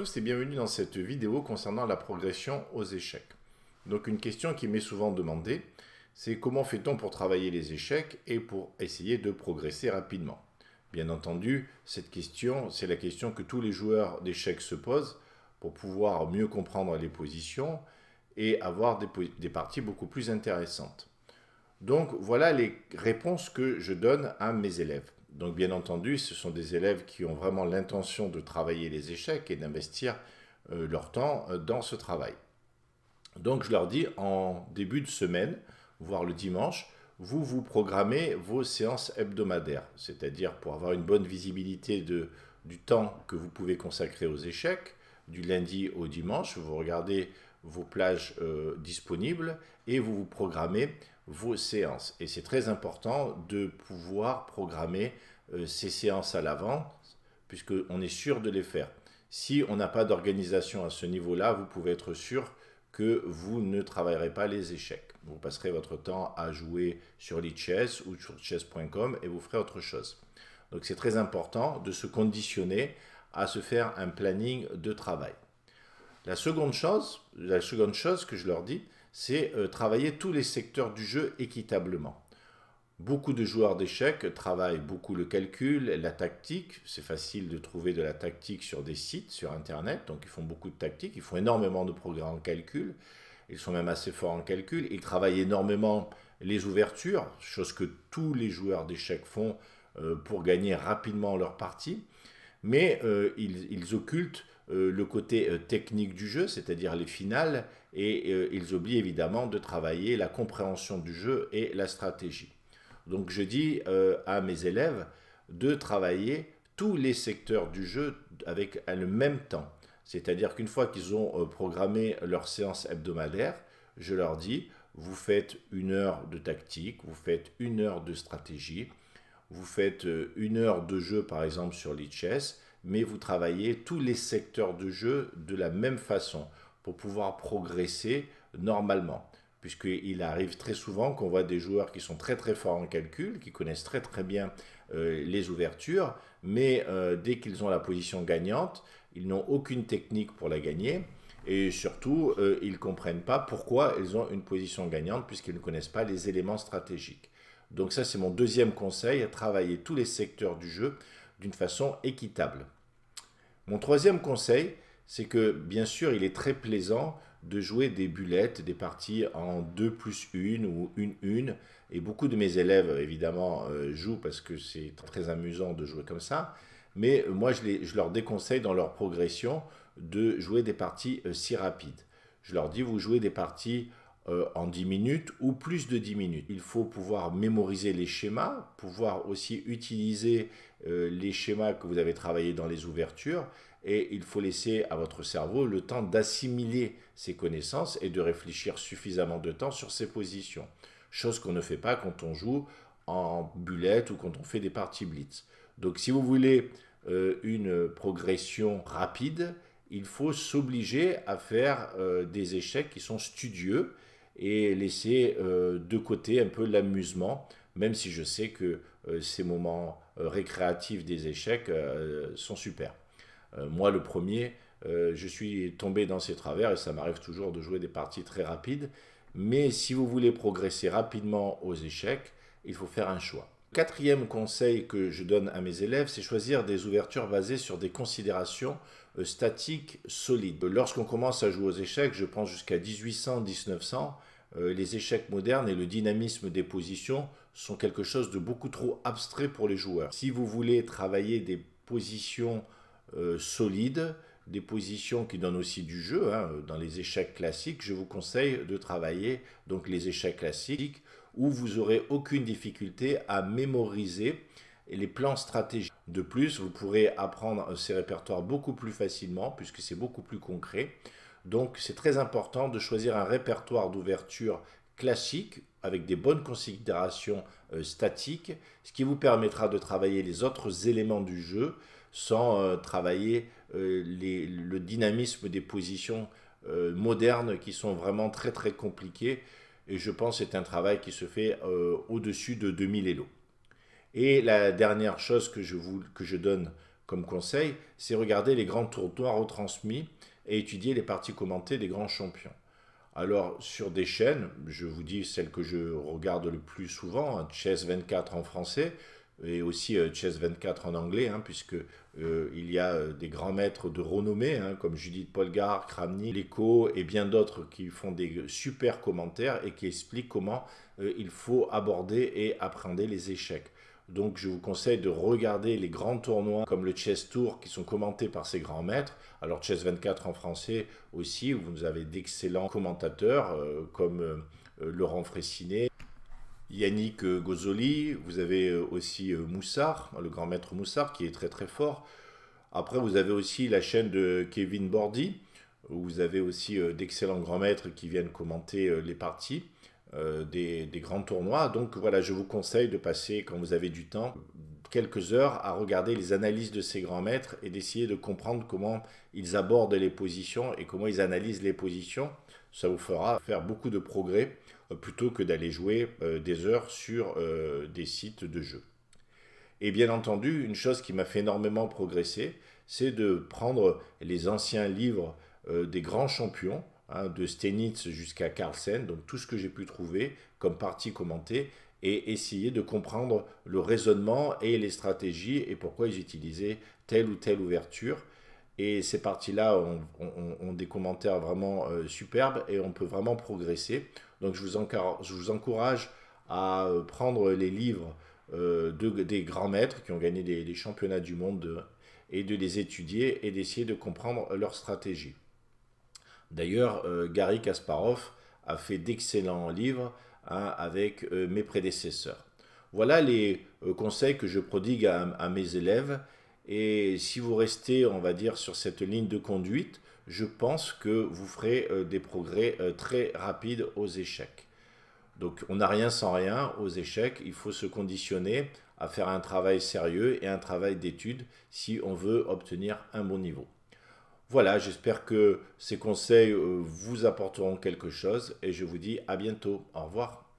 tous et bienvenue dans cette vidéo concernant la progression aux échecs. Donc une question qui m'est souvent demandée, c'est comment fait-on pour travailler les échecs et pour essayer de progresser rapidement Bien entendu, cette question, c'est la question que tous les joueurs d'échecs se posent pour pouvoir mieux comprendre les positions et avoir des parties beaucoup plus intéressantes. Donc voilà les réponses que je donne à mes élèves. Donc bien entendu, ce sont des élèves qui ont vraiment l'intention de travailler les échecs et d'investir euh, leur temps euh, dans ce travail. Donc je leur dis en début de semaine, voire le dimanche, vous vous programmez vos séances hebdomadaires, c'est-à-dire pour avoir une bonne visibilité de, du temps que vous pouvez consacrer aux échecs, du lundi au dimanche, vous regardez vos plages euh, disponibles et vous vous programmez vos séances. Et c'est très important de pouvoir programmer euh, ces séances à l'avant, puisqu'on est sûr de les faire. Si on n'a pas d'organisation à ce niveau-là, vous pouvez être sûr que vous ne travaillerez pas les échecs. Vous passerez votre temps à jouer sur le ou sur chess.com et vous ferez autre chose. Donc c'est très important de se conditionner à se faire un planning de travail. La seconde chose, la seconde chose que je leur dis, c'est euh, travailler tous les secteurs du jeu équitablement. Beaucoup de joueurs d'échecs travaillent beaucoup le calcul, la tactique. C'est facile de trouver de la tactique sur des sites, sur Internet. Donc ils font beaucoup de tactique, ils font énormément de progrès en calcul. Ils sont même assez forts en calcul. Ils travaillent énormément les ouvertures, chose que tous les joueurs d'échecs font euh, pour gagner rapidement leur partie mais euh, ils, occultent euh, le côté euh, technique du jeu, c'est-à-dire les finales, et ils oublient évidemment de travailler la compréhension du jeu et la stratégie. Donc je dis à mes élèves de travailler tous les secteurs du jeu avec le même temps. C'est-à-dire qu'une fois qu'ils ont programmé leur séance hebdomadaire, je leur dis, vous faites une heure de tactique, vous faites une heure de stratégie, vous faites euh, une heure de jeu, par exemple, sur le mais vous travaillez tous les secteurs de jeu de la même façon pour pouvoir progresser normalement. Puisqu'il arrive très souvent qu'on voit des joueurs qui sont très très forts en calcul, qui connaissent très très bien euh, les ouvertures, mais euh, dès qu'ils ont la position gagnante, ils n'ont aucune technique pour la gagner. Et surtout, ils ne comprennent pas pourquoi ils ont une position gagnante puisqu'ils ne connaissent pas les éléments stratégiques. Donc ça, c'est mon deuxième conseil, à travailler tous les secteurs du jeu d'une façon équitable. Mon troisième conseil, c'est que bien sûr, il est très plaisant de jouer des bullettes, des parties en 2 plus 1 ou 1-1. Et beaucoup de mes élèves, évidemment, euh, jouent parce que c'est très amusant de jouer comme ça. Mais moi, je, leur déconseille dans leur progression de jouer des parties euh, si rapides. Je leur dis, vous jouez des parties euh, en 10 minutes ou plus de 10 minutes. Il faut pouvoir mémoriser les schémas, pouvoir aussi utiliser euh, les schémas que vous avez travaillés dans les ouvertures et il faut laisser à votre cerveau le temps d'assimiler ces connaissances et de réfléchir suffisamment de temps sur ces positions. Chose qu'on ne fait pas quand on joue en bullet ou quand on fait des parties blitz. Donc si vous voulez euh, une progression rapide, il faut s'obliger à faire des échecs qui sont studieux et laisser euh, de côté un peu l'amusement, même si je sais que euh, ces moments euh, récréatifs des échecs sont super. moi, le premier, je suis tombé dans ces travers et ça m'arrive toujours de jouer des parties très rapides. Mais si vous voulez progresser rapidement aux échecs, il faut faire un choix. Quatrième conseil que je donne à mes élèves, c'est choisir des ouvertures basées sur des considérations statiques solides. Lorsqu'on commence à jouer aux échecs, je pense jusqu'à 1800, 1900, euh, les échecs modernes et le dynamisme des positions sont quelque chose de beaucoup trop abstrait pour les joueurs. Si vous voulez travailler des positions euh, solides, des positions qui donnent aussi du jeu, hein, dans les échecs classiques, je vous conseille de travailler donc les échecs classiques où vous aurez aucune difficulté à mémoriser les plans stratégiques. De plus, vous pourrez apprendre ces répertoires beaucoup plus facilement puisque c'est beaucoup plus concret. Donc c'est très important de choisir un répertoire d'ouverture classique avec des bonnes considérations euh, statiques, ce qui vous permettra de travailler les autres éléments du jeu sans euh, travailler euh, le dynamisme des positions modernes qui sont vraiment très très compliquées et je pense que c'est un travail qui se fait au-dessus de 2000 élos. Et la dernière chose que je, vous, que je donne comme conseil, c'est regarder les grands tournois retransmis et étudier les parties commentées des grands champions. Alors, sur des chaînes, je vous dis celles que je regarde le plus souvent, hein, Chess 24 en français et aussi euh, Chess 24 en anglais, hein, puisque euh, il y a euh, des grands maîtres de renommée, hein, comme Judith Polgar, Kramnik, Leko, et bien d'autres qui font des super commentaires et qui expliquent comment il faut aborder et appréhender les échecs. Donc je vous conseille de regarder les grands tournois comme le Chess Tour qui sont commentés par ces grands maîtres. Alors Chess 24 en français aussi, où vous avez d'excellents commentateurs euh, comme euh, Laurent Fressinet, Yannick euh, Gozoli, vous avez aussi Moussard, le grand maître Moussard qui est très très fort. Après vous avez aussi la chaîne de Kevin Bordy, où vous avez aussi d'excellents grands maîtres qui viennent commenter les parties. Euh, des, grands tournois. Donc voilà, je vous conseille de passer, quand vous avez du temps, quelques heures à regarder les analyses de ces grands maîtres et d'essayer de comprendre comment ils abordent les positions et comment ils analysent les positions. Ça vous fera faire beaucoup de progrès euh, plutôt que d'aller jouer euh, des heures sur des sites de jeu. Et bien entendu, une chose qui m'a fait énormément progresser, c'est de prendre les anciens livres des grands champions, Hein, de Stenitz jusqu'à Carlsen, donc tout ce que j'ai pu trouver comme partie commentée, et essayer de comprendre le raisonnement et les stratégies et pourquoi ils utilisaient telle ou telle ouverture. Et ces parties-là ont, des commentaires vraiment euh, superbes et on peut vraiment progresser. Donc je vous, encourage, à euh, prendre les livres euh, des grands maîtres qui ont gagné des, championnats du monde et de les étudier et d'essayer de comprendre leur stratégie. D'ailleurs, euh, Gary Kasparov a fait d'excellents livres hein, avec euh, mes prédécesseurs. Voilà les euh, conseils que je prodigue à, mes élèves. Et si vous restez, on va dire, sur cette ligne de conduite, je pense que vous ferez des progrès très rapides aux échecs. Donc on n'a rien sans rien aux échecs. Il faut se conditionner à faire un travail sérieux et un travail d'étude si on veut obtenir un bon niveau. Voilà, j'espère que ces conseils euh, vous apporteront quelque chose et je vous dis à bientôt. Au revoir.